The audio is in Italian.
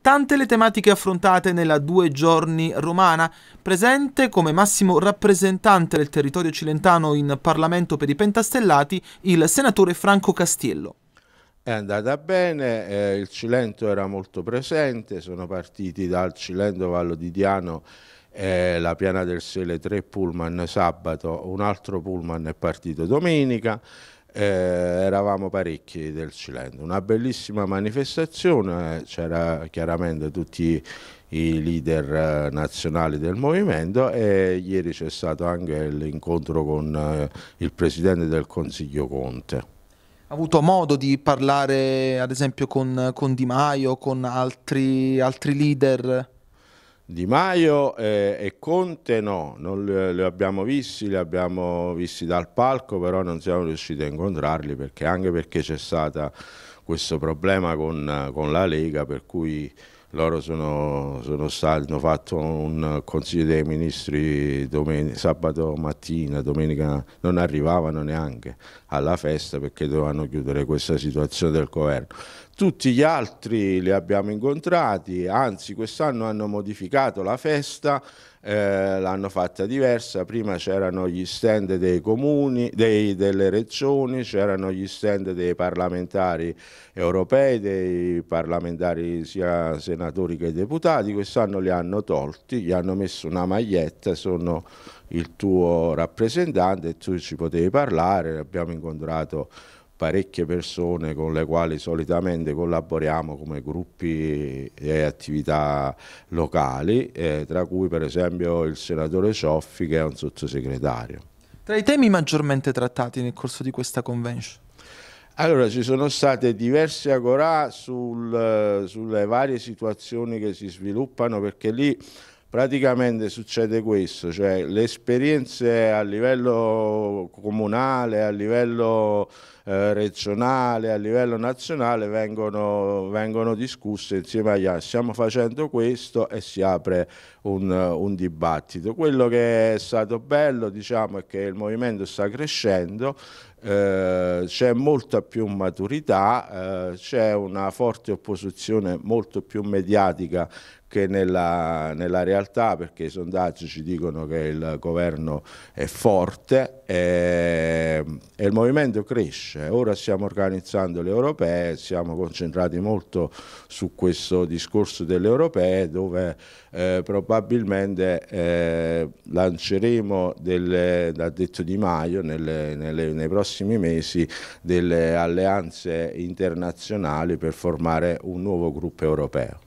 Tante le tematiche affrontate nella Due Giorni Romana, presente come massimo rappresentante del territorio cilentano in Parlamento per i Pentastellati il senatore Franco Castiello. È andata bene, eh, il Cilento era molto presente, sono partiti dal Cilento Vallo di Diano eh, la Piana del Sele tre pullman sabato, un altro pullman è partito domenica, eh, eravamo parecchi del Cilento. Una bellissima manifestazione, c'era chiaramente tutti i leader eh, nazionali del movimento e ieri c'è stato anche l'incontro con eh, il Presidente del Consiglio Conte. Ha avuto modo di parlare ad esempio con, con Di Maio, con altri, altri leader? Di Maio e, eh, e Conte no, non li, li, abbiamo visti, li abbiamo visti dal palco, però non siamo riusciti a incontrarli perché, anche perché c'è stato questo problema con, con, la Lega per cui loro sono, sono stati, hanno fatto un consiglio dei ministri sabato mattina, domenica non arrivavano neanche alla festa perché dovevano chiudere questa situazione del governo. Tutti gli altri li abbiamo incontrati, anzi quest'anno hanno modificato la festa, eh, l'hanno fatta diversa, prima c'erano gli stand dei comuni, dei, delle regioni, c'erano gli stand dei parlamentari europei, dei parlamentari sia senatori che deputati, quest'anno li hanno tolti, gli hanno messo una maglietta, sono il tuo rappresentante e tu ci potevi parlare, abbiamo incontrato parecchie persone con le quali solitamente collaboriamo come gruppi e attività locali, eh, tra cui per esempio il senatore Cioffi che è un sottosegretario. Tra i temi maggiormente trattati nel corso di questa convention? Allora, ci sono state diverse agorà sul, sulle varie situazioni che si sviluppano perché lì praticamente succede questo, cioè le esperienze a livello comunale, a livello eh, regionale, a livello nazionale vengono, vengono, discusse insieme agli altri. Stiamo facendo questo e si apre un, un dibattito. Quello che è stato bello diciamo, è che il movimento sta crescendo, eh, c'è molta più maturità, eh, c'è una forte opposizione molto più mediatica che nella, nella, realtà perché i sondaggi ci dicono che il governo è forte, eh, e il movimento cresce. Ora stiamo organizzando le europee, siamo concentrati molto su questo discorso delle europee dove eh, probabilmente eh, lanceremo, delle, l'ha detto Di Maio, nelle, nelle, nei prossimi mesi delle alleanze internazionali per formare un nuovo gruppo europeo.